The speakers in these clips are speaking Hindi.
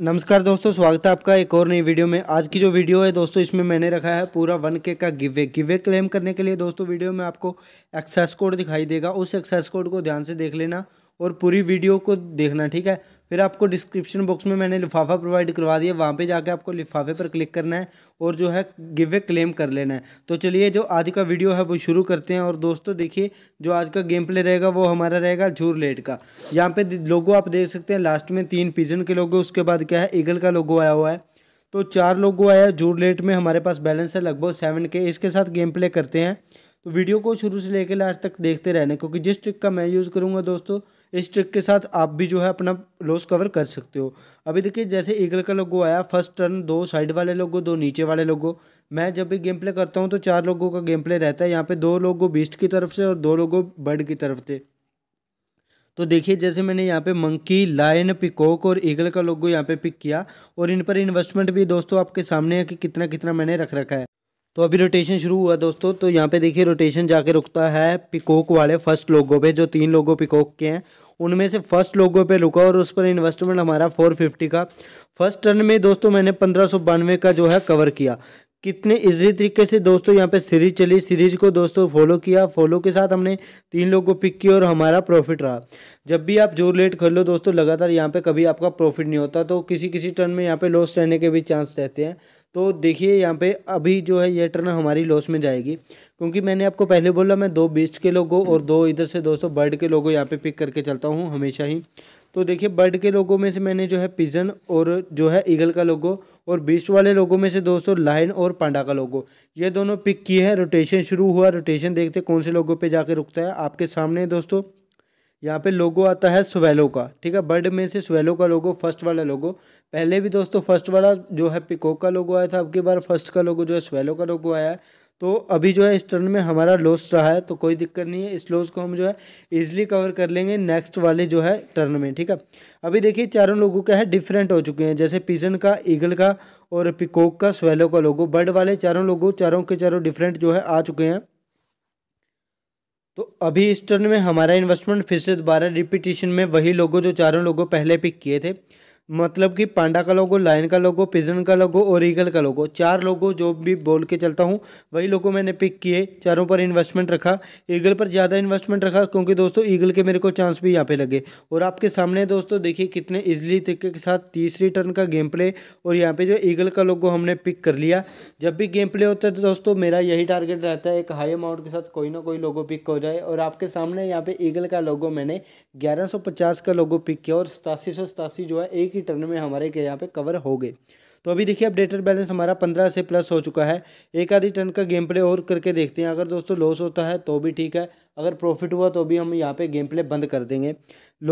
नमस्कार दोस्तों स्वागत है आपका एक और नई वीडियो में आज की जो वीडियो है दोस्तों इसमें मैंने रखा है पूरा वन के का गिवे गिवे क्लेम करने के लिए दोस्तों वीडियो में आपको एक्सेस कोड दिखाई देगा उस एक्सेस कोड को ध्यान से देख लेना और पूरी वीडियो को देखना ठीक है फिर आपको डिस्क्रिप्शन बॉक्स में मैंने लिफाफा प्रोवाइड करवा दिया वहाँ पे जाके आपको लिफाफे पर क्लिक करना है और जो है गिव ए क्लेम कर लेना है तो चलिए जो आज का वीडियो है वो शुरू करते हैं और दोस्तों देखिए जो आज का गेम प्ले रहेगा वो हमारा रहेगा झूरलेट का यहाँ पे लोगो आप देख सकते हैं लास्ट में तीन पिजन के लोगो उसके बाद क्या है ईगल का लोगो आया हुआ है तो चार लोगो आया झूरलेट में हमारे पास बैलेंस है लगभग सेवन के इसके साथ गेम प्ले करते हैं तो वीडियो को शुरू से लेकर लास्ट तक देखते रहने क्योंकि जिस ट्रिक का मैं यूज़ करूँगा दोस्तों इस ट्रिक के साथ आप भी जो है अपना लॉस कवर कर सकते हो अभी देखिए जैसे ईगल का लोगो आया फर्स्ट टर्न दो साइड वाले लोगो दो नीचे वाले लोगो मैं जब भी गेम प्ले करता हूँ तो चार लोगों का गेम प्ले रहता है यहाँ पे दो लोगो बीस्ट की तरफ से और दो लोगो बर्ड की तरफ से तो देखिए जैसे मैंने यहाँ पे मंकी लायन पिकॉक और ईगल का लोगो यहाँ पे पिक किया और इन पर इन्वेस्टमेंट भी दोस्तों आपके सामने है कि कितना कितना मैंने रख रखा है तो अभी रोटेशन शुरू हुआ दोस्तों तो यहाँ पे देखिए रोटेशन जाके रुकता है पिकोक वाले फर्स्ट लोगों पे जो तीन लोगों पिकोक के हैं उनमें से फर्स्ट लोगों पे रुका और उस पर इन्वेस्टमेंट हमारा 450 का फर्स्ट टर्न में दोस्तों मैंने पंद्रह का जो है कवर किया कितने इजली तरीके से दोस्तों यहाँ पे सीरीज चली सीरीज को दोस्तों फॉलो किया फॉलो के साथ हमने तीन लोग को पिक किया और हमारा प्रॉफिट रहा जब भी आप जोर लेट कर लो दोस्तों लगातार यहाँ पे कभी आपका प्रॉफिट नहीं होता तो किसी किसी टर्न में यहाँ पे लॉस रहने के भी चांस रहते हैं तो देखिए यहाँ पे अभी जो है ये टर्न हमारी लॉस में जाएगी क्योंकि मैंने आपको पहले बोला मैं दो बीस्ट के लोगों और दो इधर से दोस्तों बर्ड के लोगों यहाँ पे पिक करके चलता हूँ हमेशा ही तो देखिए बर्ड के लोगों में से मैंने जो है पिजन और जो है ईगल का लोगो और बीच वाले लोगों में से दोस्तों लाइन और पांडा का लोगो ये दोनों पिक किए हैं रोटेशन शुरू हुआ रोटेशन देखते कौन से लोगों पे जाके रुकता है आपके सामने दोस्तों यहाँ पे लोगो आता है स्वेलो का ठीक है बर्ड में से स्वेलो का लोगो फर्स्ट वाला लोगो पहले भी दोस्तों फर्स्ट वाला जो है पिकोक का लोगो आया था अब की बार फर्स्ट का लोगो जो है स्वेलो का लोगो आया है तो अभी जो है इस टर्न में हमारा लॉस रहा है तो कोई दिक्कत नहीं है इस लॉस को हम जो है इजीली कवर कर लेंगे नेक्स्ट वाले जो है टर्न में ठीक है अभी देखिए चारों लोगों का है डिफरेंट हो चुके हैं जैसे पिजन का ईगल का और पिकोक का स्वेलो का लोगो बर्ड वाले चारों लोगों चारों के चारों डिफरेंट जो है आ चुके हैं तो अभी इस टर्न में हमारा इन्वेस्टमेंट फिर से दोबारा रिपीटिशन में वही लोगों जो चारों लोगों पहले पिक किए थे मतलब कि पांडा का लोगो लाइन का लोगो पिजन का लोगो और ईगल का लोगो चार लोगो जो भी बोल के चलता हूँ वही लोगो मैंने पिक किए चारों पर इन्वेस्टमेंट रखा ईगल पर ज़्यादा इन्वेस्टमेंट रखा क्योंकि दोस्तों ईगल के मेरे को चांस भी यहाँ पे लगे और आपके सामने दोस्तों देखिए कितने इजली तरीके के साथ तीसरी टर्न का गेम प्ले और यहाँ पर जो ईगल का लोगो हमने पिक कर लिया जब भी गेम प्ले होता है तो दोस्तों मेरा यही टारगेट रहता है एक हाई अमाउंट के साथ कोई ना कोई लोगो पिक हो जाए और आपके सामने यहाँ पर ईगल का लोगो मैंने ग्यारह का लोगो पिक किया और सतासी जो है एक की टर्न में हमारे के यहाँ पे कवर हो गए तो अभी देखिए अपडेटेड बैलेंस हमारा पंद्रह से प्लस हो चुका है एक आधी टर्न का गेम प्ले और करके देखते हैं अगर दोस्तों लॉस होता है तो भी ठीक है अगर प्रॉफिट हुआ तो भी हम यहाँ पे गेम प्ले बंद कर देंगे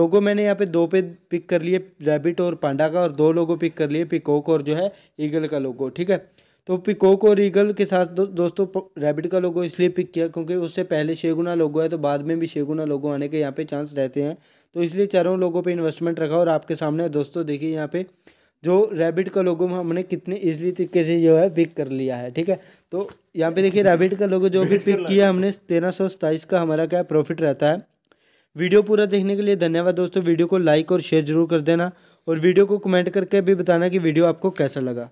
लोगों मैंने यहाँ पे दो पे पिक कर लिए रैबिट और पांडा का और दो लोगों पिक कर लिए पिकोक और जो है ईगल का लोगो ठीक है तो पिकोक और ईगल के साथ दो, दोस्तों रैबिट का लोगो इसलिए पिक किया क्योंकि उससे पहले छः गुना लोगो है तो बाद में भी छः गुना लोगो आने के यहाँ पे चांस रहते हैं तो इसलिए चारों लोगों पे इन्वेस्टमेंट रखा और आपके सामने दोस्तों देखिए यहाँ पे जो रैबिट का लोगो हमने कितने ईजिली तरीके से जो है पिक कर लिया है ठीक है तो यहाँ पे देखिए रैबिट का लोगो जो भी पिक किया हमने तेरह का हमारा क्या प्रॉफिट रहता है वीडियो पूरा देखने के लिए धन्यवाद दोस्तों वीडियो को लाइक और शेयर जरूर कर देना और वीडियो को कमेंट करके भी बताना कि वीडियो आपको कैसा लगा